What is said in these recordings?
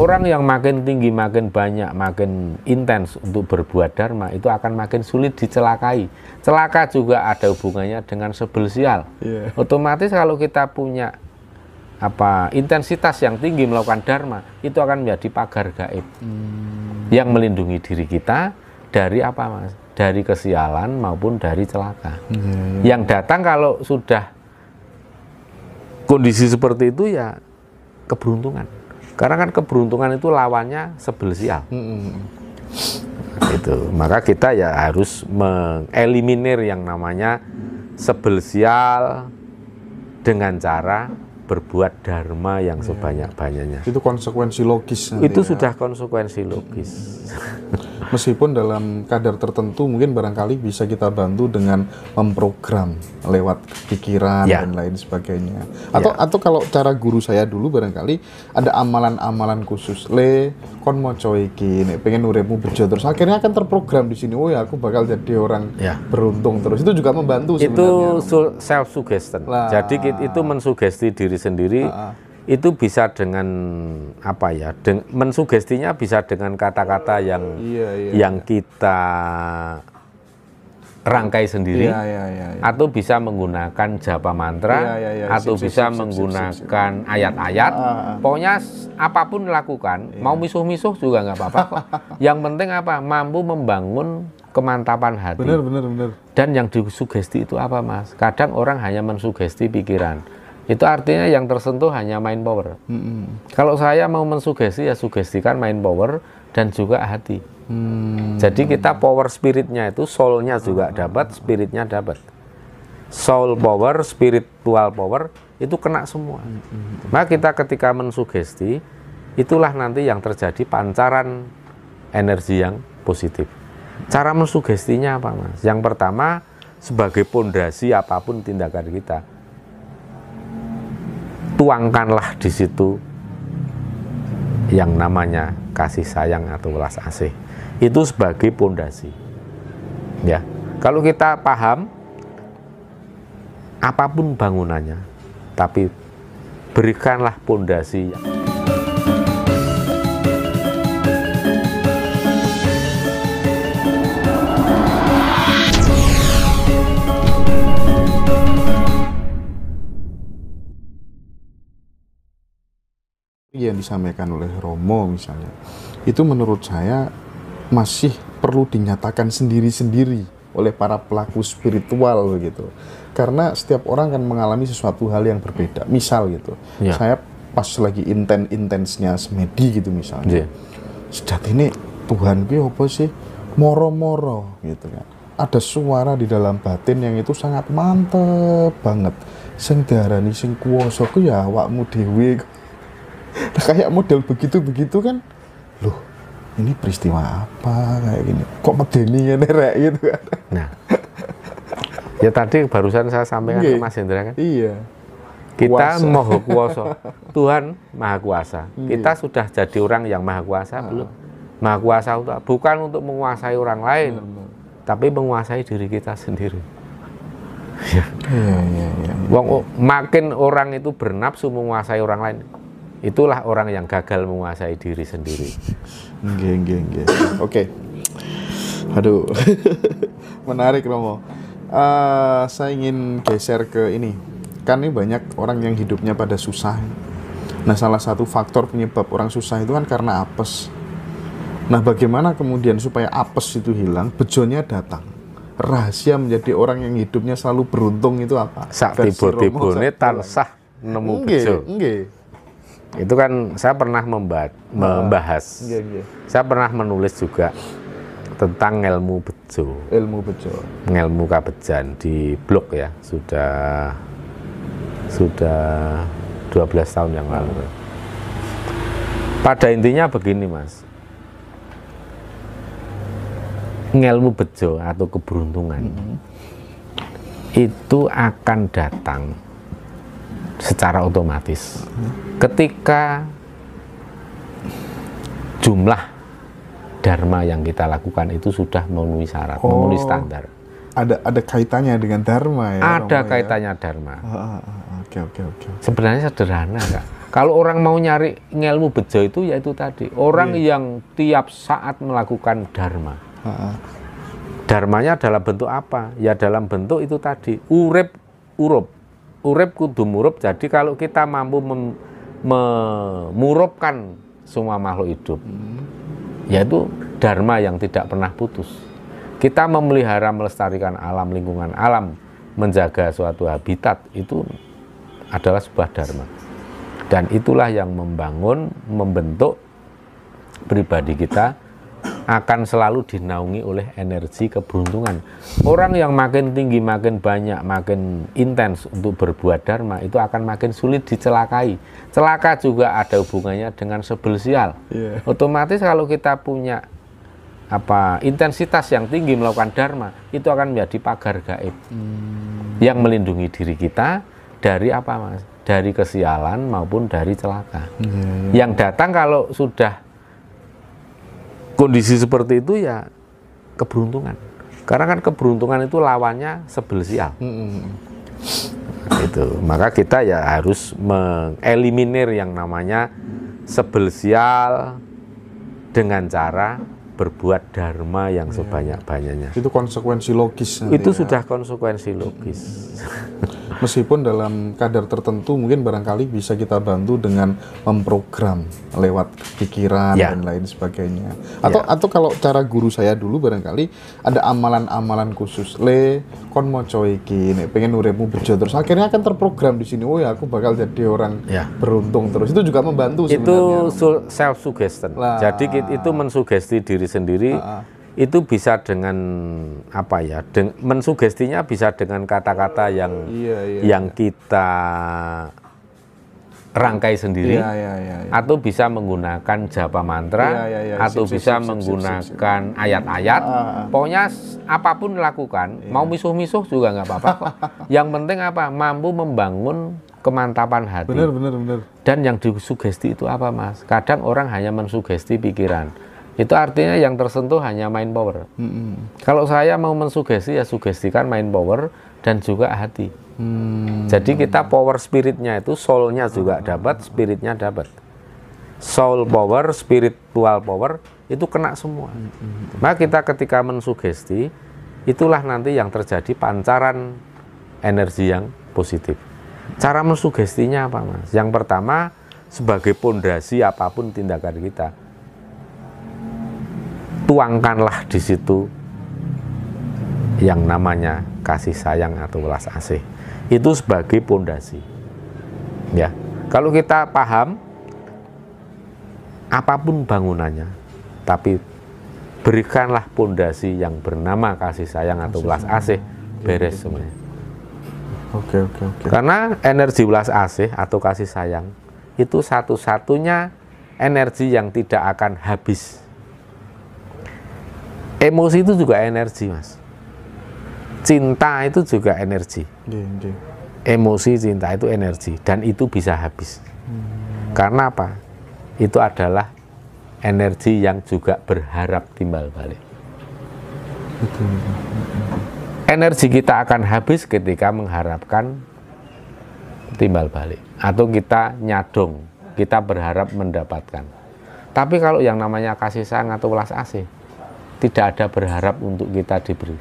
Orang yang makin tinggi, makin banyak, makin intens untuk berbuat dharma itu akan makin sulit dicelakai. Celaka juga ada hubungannya dengan sebel sial. Yeah. Otomatis kalau kita punya apa intensitas yang tinggi melakukan dharma itu akan menjadi pagar gaib hmm. yang melindungi diri kita dari apa mas? Dari kesialan maupun dari celaka. Hmm. Yang datang kalau sudah kondisi seperti itu ya keberuntungan karena kan keberuntungan itu lawannya sebel sial. Hmm. itu. Maka kita ya harus mengeliminir yang namanya sebel sial dengan cara berbuat dharma yang iya. sebanyak-banyaknya. Itu konsekuensi logis. Itu ya. sudah konsekuensi logis. meskipun dalam kadar tertentu mungkin barangkali bisa kita bantu dengan memprogram lewat pikiran ya. dan lain sebagainya. Atau ya. atau kalau cara guru saya dulu barangkali ada amalan-amalan khusus le kon mau pengen uremu bejo terus akhirnya akan terprogram di sini oh ya aku bakal jadi orang ya. beruntung terus itu juga membantu itu sebenarnya. self suggestion. Lah. Jadi itu mensugesti diri sendiri itu bisa dengan apa ya deng, mensugestinya bisa dengan kata-kata yang iya, iya, iya. yang iya. kita rangkai sendiri iya, iya, iya, iya. atau bisa menggunakan japa mantra iya, iya, iya. atau sip, bisa sip, menggunakan ayat-ayat uh, pokoknya apapun lakukan iya. mau misuh-misuh juga nggak apa-apa yang penting apa mampu membangun kemantapan hati benar, benar, benar. dan yang disugesti itu apa mas kadang orang hanya mensugesti pikiran itu artinya yang tersentuh hanya mind power. Hmm. Kalau saya mau mensugesti ya sugestikan mind power dan juga hati. Hmm. Jadi kita power spiritnya itu soulnya juga dapat, spiritnya dapat. Soul power, spiritual power itu kena semua. Hmm. Maka nah, kita ketika mensugesti itulah nanti yang terjadi pancaran energi yang positif. Cara mensugestinya apa mas? Yang pertama sebagai pondasi apapun tindakan kita tuangkanlah di situ yang namanya kasih sayang atau welas asih. Itu sebagai pondasi. Ya. Kalau kita paham apapun bangunannya, tapi berikanlah pondasi yang disampaikan oleh Romo misalnya itu menurut saya masih perlu dinyatakan sendiri-sendiri oleh para pelaku spiritual gitu karena setiap orang kan mengalami sesuatu hal yang berbeda misal gitu ya. saya pas lagi intens intensnya semedi gitu misalnya ya. sejak ini Tuhan ki apa sih moro-moro gitu kan ada suara di dalam batin yang itu sangat mantep banget sing darani sing kuwasa ku ya awakmu dhewe kayak model begitu-begitu kan loh ini peristiwa apa kayak gini kok medeni ya nerek gitu kan nah ya tadi barusan saya sampaikan ke Mas Hendra kan iya kita maha kuasa Tuhan maha kuasa iya. kita sudah jadi orang yang maha kuasa ah. belum maha kuasa untuk bukan untuk menguasai orang lain Benar. tapi menguasai diri kita sendiri ya. Iya, iya, iya, Wong, makin orang itu bernafsu menguasai orang lain, Itulah orang yang gagal menguasai diri sendiri. Nggih, nggih, nggih. Oke. Aduh. Menarik Romo. Uh, saya ingin geser ke ini. Kan ini banyak orang yang hidupnya pada susah. Nah, salah satu faktor penyebab orang susah itu kan karena apes. Nah, bagaimana kemudian supaya apes itu hilang, bejonya datang? rahasia menjadi orang yang hidupnya selalu beruntung itu apa? Sak tiba-tiba ini tansah nemu bejo. Itu kan saya pernah iya, iya. membahas, membahas. Ya, ya. Saya pernah menulis juga tentang ilmu bejo. Ilmu bejo. Ilmu kabejan di blog ya. Sudah sudah 12 tahun yang lalu. Hmm. Pada intinya begini, Mas. Ngelmu bejo atau keberuntungan -hmm. itu akan datang secara otomatis. Ketika jumlah dharma yang kita lakukan itu sudah memenuhi syarat, oh, memenuhi standar. Ada ada kaitannya dengan dharma ya? Ada Romo, ya? kaitannya ya? dharma. Ah, ah, ah, oke oke oke. Sebenarnya sederhana kak. Kalau orang mau nyari ilmu bejo itu yaitu tadi orang yeah. yang tiap saat melakukan dharma. dharma nya Dharmanya dalam bentuk apa? Ya dalam bentuk itu tadi urep urup urip kudu murup. Jadi kalau kita mampu mem, semua makhluk hidup, hmm. yaitu dharma yang tidak pernah putus. Kita memelihara, melestarikan alam lingkungan alam, menjaga suatu habitat itu adalah sebuah dharma. Dan itulah yang membangun, membentuk pribadi kita akan selalu dinaungi oleh energi keberuntungan. Orang yang makin tinggi, makin banyak, makin intens untuk berbuat dharma itu akan makin sulit dicelakai. Celaka juga ada hubungannya dengan sebel Yeah. Otomatis kalau kita punya apa intensitas yang tinggi melakukan dharma itu akan menjadi pagar gaib hmm. yang melindungi diri kita dari apa mas dari kesialan maupun dari celaka yeah, iya. yang datang kalau sudah kondisi seperti itu ya keberuntungan. Karena kan keberuntungan itu lawannya sebel sial. Hmm. itu. Maka kita ya harus mengeliminir yang namanya sebel sial dengan cara berbuat dharma yang iya. sebanyak-banyaknya. Itu konsekuensi logis. Itu ya. sudah konsekuensi logis. Hmm. meskipun dalam kadar tertentu mungkin barangkali bisa kita bantu dengan memprogram lewat pikiran ya. dan lain sebagainya. Atau ya. atau kalau cara guru saya dulu barangkali ada amalan-amalan khusus. Le kon mau iki pengen uremu bejo terus akhirnya akan terprogram di sini. Oh ya aku bakal jadi orang ya. beruntung terus. Itu juga membantu itu sebenarnya. Itu self suggestion. Lah. Jadi itu mensugesti diri sendiri. Uh itu bisa dengan apa ya deng, mensugestinya bisa dengan kata-kata yang iya, iya, iya. yang iya. kita rangkai sendiri iya, iya, iya, iya. atau bisa menggunakan japa mantra iya, iya, iya. atau sip, bisa sip, menggunakan ayat-ayat ah. ah. pokoknya apapun lakukan iya. mau misuh-misuh juga nggak apa-apa yang penting apa mampu membangun kemantapan hati benar benar benar dan yang disugesti itu apa mas kadang orang hanya mensugesti pikiran itu artinya yang tersentuh hanya mind power. Mm-hmm. Kalau saya mau mensugesti ya sugestikan mind power dan juga hati. Mm-hmm. Jadi kita power spiritnya itu soulnya juga dapat, spiritnya dapat. Soul power, spiritual power itu kena semua. Mm-hmm. Maka kita ketika mensugesti itulah nanti yang terjadi pancaran energi yang positif. Cara mensugestinya apa mas? Yang pertama sebagai pondasi apapun tindakan kita tuangkanlah di situ yang namanya kasih sayang atau welas asih. Itu sebagai pondasi. Ya. Kalau kita paham apapun bangunannya, tapi berikanlah pondasi yang bernama kasih sayang atau welas asih, beres semuanya. Oke, oke, oke. Karena energi welas asih atau kasih sayang itu satu-satunya energi yang tidak akan habis emosi itu juga energi mas cinta itu juga energi emosi cinta itu energi dan itu bisa habis hmm. karena apa itu adalah energi yang juga berharap timbal balik energi kita akan habis ketika mengharapkan timbal balik atau kita nyadong kita berharap mendapatkan tapi kalau yang namanya kasih sayang atau welas asih tidak ada berharap untuk kita diberi.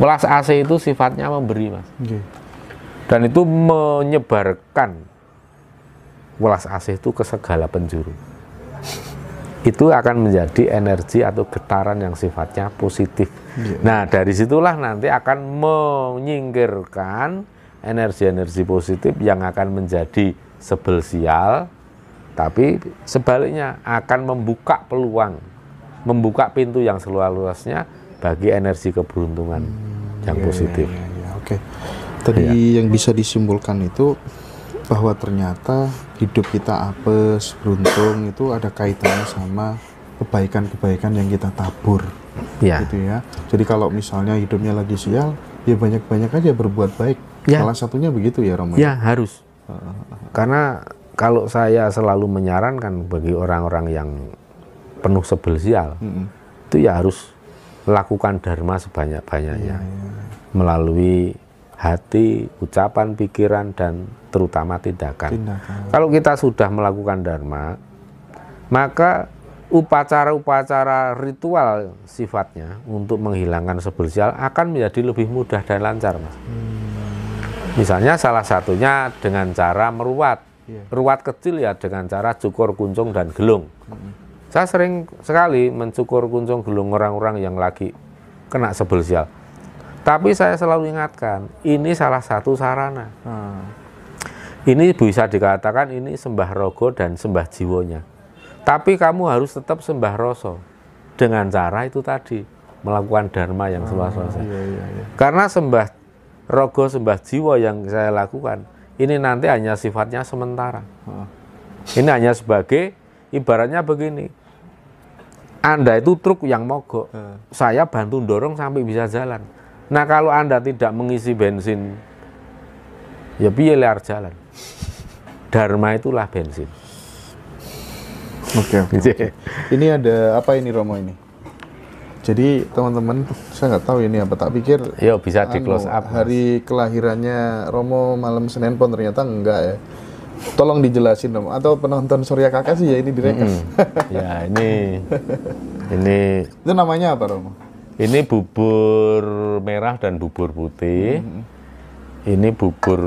Welas AC itu sifatnya memberi, Mas. Okay. Dan itu menyebarkan welas AC itu ke segala penjuru. Itu akan menjadi energi atau getaran yang sifatnya positif. Yeah. Nah, dari situlah nanti akan menyingkirkan energi-energi positif yang akan menjadi sebel sial, tapi sebaliknya akan membuka peluang membuka pintu yang seluas-luasnya bagi energi keberuntungan hmm, yang yeah, positif. Yeah, yeah, iya. Oke, okay. tadi yeah. yang bisa disimpulkan itu bahwa ternyata hidup kita apes, beruntung itu ada kaitannya sama kebaikan-kebaikan yang kita tabur. Yeah. Gitu ya. Jadi kalau misalnya hidupnya lagi sial, ya banyak-banyak aja berbuat baik. Yeah. Salah satunya begitu ya Romo. Ya, harus. Karena kalau saya selalu menyarankan bagi orang-orang yang penuh sebel sial hmm. itu ya harus lakukan dharma sebanyak-banyaknya hmm. melalui hati, ucapan, pikiran dan terutama tindakan. tindakan. Kalau kita sudah melakukan dharma, maka upacara-upacara ritual sifatnya untuk menghilangkan sebel akan menjadi lebih mudah dan lancar, Mas. Hmm. Misalnya salah satunya dengan cara meruat. Yeah. Ruat kecil ya dengan cara cukur kuncung dan gelung. Hmm saya sering sekali mencukur kuncung gelung orang-orang yang lagi kena sebel sial. Tapi saya selalu ingatkan, ini salah satu sarana. Hmm. Ini bisa dikatakan ini sembah rogo dan sembah jiwonya. Tapi kamu harus tetap sembah rasa dengan cara itu tadi melakukan dharma yang ah, hmm, sewasan. Iya, iya, iya. Karena sembah rogo sembah jiwa yang saya lakukan ini nanti hanya sifatnya sementara. Hmm. Ini hanya sebagai ibaratnya begini. Anda itu truk yang mogok. Hmm. Saya bantu dorong sampai bisa jalan. Nah, kalau Anda tidak mengisi bensin ya biar liar jalan. Dharma itulah bensin. Oke, okay, Okay. ini ada apa ini Romo ini? Jadi teman-teman, saya nggak tahu ini apa. Tak pikir. Yo bisa di anu, close up. Hari kelahirannya Romo malam Senin pun ternyata enggak ya. Tolong dijelasin dong. Atau penonton Surya Kakak sih ya ini direkas. -hmm. ya ini ini itu namanya apa Romo? Ini bubur merah dan bubur putih. -hmm. Ini bubur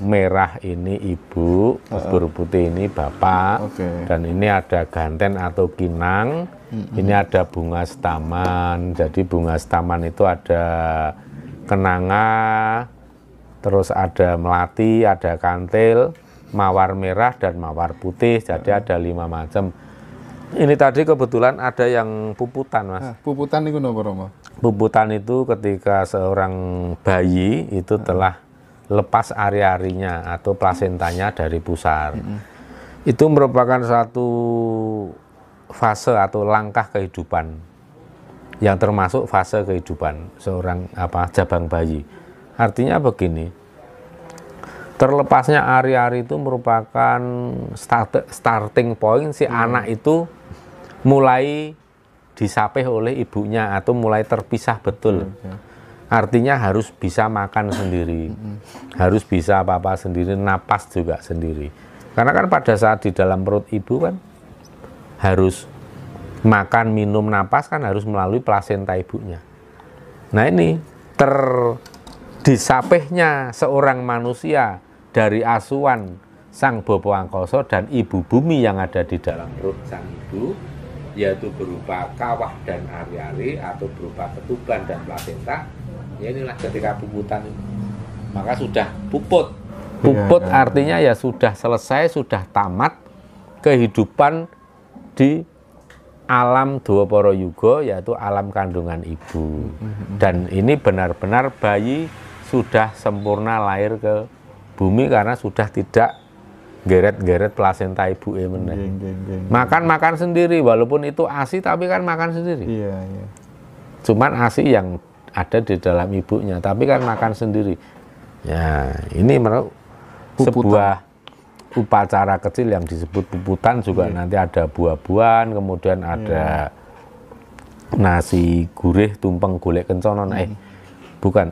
merah ini ibu, bubur putih ini bapak, okay. dan ini ada ganten atau kinang. -hmm. Ini ada bunga staman Jadi bunga staman itu ada kenanga, terus ada melati, ada kantil, mawar merah dan mawar putih. Jadi ada lima macam. Ini tadi kebetulan ada yang puputan, Mas. Ah, puputan itu nomor apa? Puputan itu ketika seorang bayi itu ah. telah lepas ari-arinya atau plasentanya dari pusar. Itu merupakan satu fase atau langkah kehidupan yang termasuk fase kehidupan seorang apa jabang bayi. Artinya begini, terlepasnya ari-ari itu merupakan start, starting point si hmm. anak itu mulai disapeh oleh ibunya atau mulai terpisah betul. Hmm, ya. Artinya harus bisa makan sendiri, hmm, hmm. harus bisa apa-apa sendiri, napas juga sendiri. Karena kan pada saat di dalam perut ibu kan harus makan, minum, napas kan harus melalui plasenta ibunya. Nah ini ter disapehnya seorang manusia dari asuhan Sang Bopo Angkoso dan Ibu Bumi yang ada di dalam perut Sang Ibu yaitu berupa kawah dan ari-ari atau berupa ketuban dan placenta ya inilah ketika puputan maka sudah puput puput ya, ya. artinya ya sudah selesai sudah tamat kehidupan di alam dua poro yugo yaitu alam kandungan ibu mm-hmm. dan ini benar-benar bayi sudah sempurna lahir ke bumi karena sudah tidak geret-geret plasenta ibu emen Makan-makan sendiri walaupun itu ASI tapi kan makan sendiri. Iya, iya. Cuman ASI yang ada di dalam ibunya tapi kan makan sendiri. Ya, ini menurut sebuah upacara kecil yang disebut puputan juga iya. nanti ada buah-buahan, kemudian ada iya. nasi gurih tumpeng golek kencono. Mm. Eh, hmm. bukan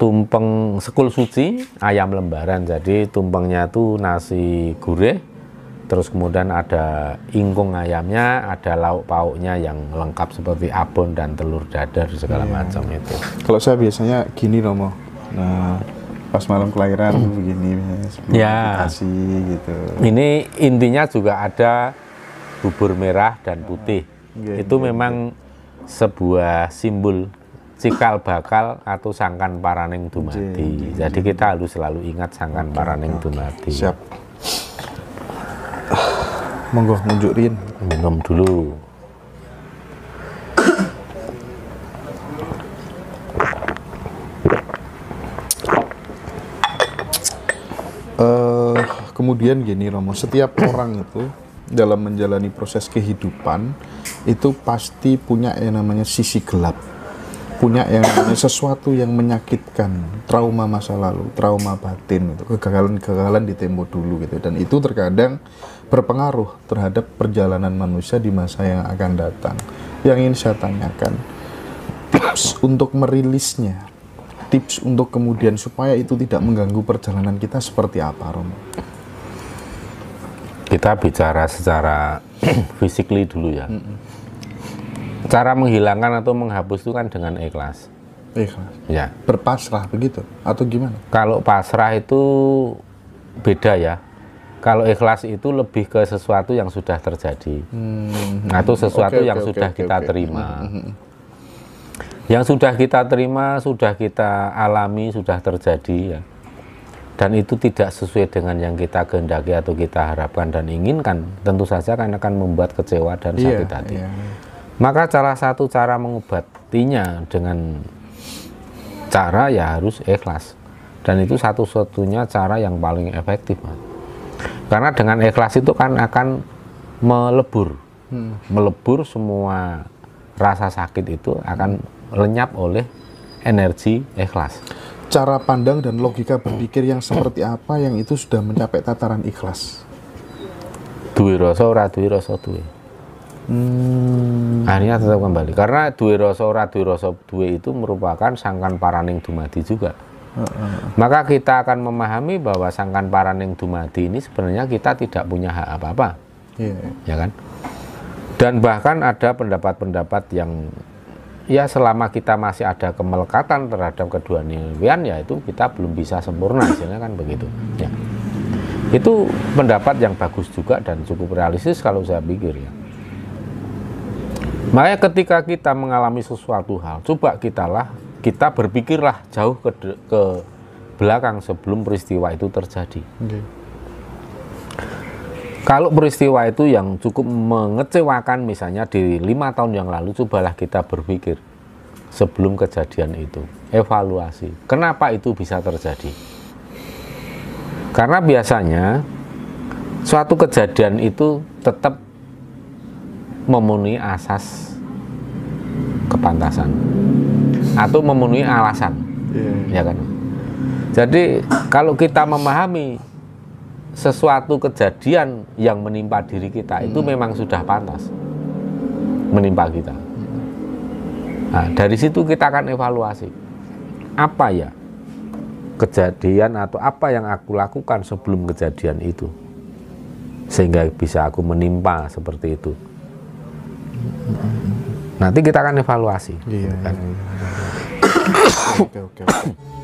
tumpeng sekul suci ayam lembaran jadi tumpengnya tuh nasi gurih terus kemudian ada ingkung ayamnya ada lauk pauknya yang lengkap seperti abon dan telur dadar segala yeah. Hmm. macam itu kalau saya biasanya gini Romo nah pas malam kelahiran hmm. begini ya kasih gitu ini intinya juga ada bubur merah dan putih yeah, itu yeah, memang iya. sebuah simbol cikal bakal atau sangkan paraning dumadi. Jadi kita harus selalu ingat sangkan okay, paraning okay. dumadi. Siap. Monggo munjukin minum dulu. Uh, kemudian gini Romo, setiap orang itu dalam menjalani proses kehidupan itu pasti punya yang namanya sisi gelap punya yang sesuatu yang menyakitkan, trauma masa lalu, trauma batin, itu kegagalan-kegagalan di tempo dulu gitu. Dan itu terkadang berpengaruh terhadap perjalanan manusia di masa yang akan datang. Yang ingin saya tanyakan, tips untuk merilisnya, tips untuk kemudian supaya itu tidak mengganggu perjalanan kita seperti apa, Romo? Kita bicara secara physically dulu ya cara menghilangkan atau menghapus itu kan dengan ikhlas. Ikhlas. Ya. Berpasrah begitu atau gimana? Kalau pasrah itu beda ya. Kalau ikhlas itu lebih ke sesuatu yang sudah terjadi hmm. atau nah, sesuatu okay, yang okay, sudah okay, kita okay. terima. Hmm, hmm, hmm. Yang sudah kita terima, sudah kita alami, sudah terjadi ya. Dan itu tidak sesuai dengan yang kita kehendaki atau kita harapkan dan inginkan. Tentu saja kan akan membuat kecewa dan iya, sakit yeah, hati. Yeah. Maka cara satu cara mengobatinya dengan cara ya harus ikhlas. Dan itu satu-satunya cara yang paling efektif. Karena dengan ikhlas itu kan akan melebur. Hmm. Melebur semua rasa sakit itu akan lenyap oleh energi ikhlas. Cara pandang dan logika berpikir yang seperti apa yang itu sudah mencapai tataran ikhlas? duwi rasa ora duwi rasa duwi Hmm. Akhirnya tetap kembali karena duwe rasa ora duwe rasa duwe itu merupakan sangkan paraning dumadi juga. Maka kita akan memahami bahwa sangkan paraning dumadi ini sebenarnya kita tidak punya hak apa-apa. Yeah. Ya kan? Dan bahkan ada pendapat-pendapat yang ya selama kita masih ada kemelekatan terhadap kedua nilwian ya itu kita belum bisa sempurna hasilnya kan begitu. Ya. Itu pendapat yang bagus juga dan cukup realistis kalau saya pikir ya. Makanya ketika kita mengalami sesuatu hal, coba kita lah, kita berpikirlah jauh ke ke belakang sebelum peristiwa itu terjadi. Okay. Kalau peristiwa itu yang cukup mengecewakan misalnya di lima tahun yang lalu, cobalah kita berpikir sebelum kejadian itu, evaluasi. Kenapa itu bisa terjadi? Karena biasanya suatu kejadian itu tetap memenuhi asas kepantasan atau memenuhi alasan yeah. ya kan jadi kalau kita memahami sesuatu kejadian yang menimpa diri kita hmm. itu memang sudah pantas menimpa kita nah, dari situ kita akan evaluasi apa ya kejadian atau apa yang aku lakukan sebelum kejadian itu sehingga bisa aku menimpa seperti itu Nanti kita akan evaluasi. Iya. kan. iya, iya. Kan? oke, oke, oke.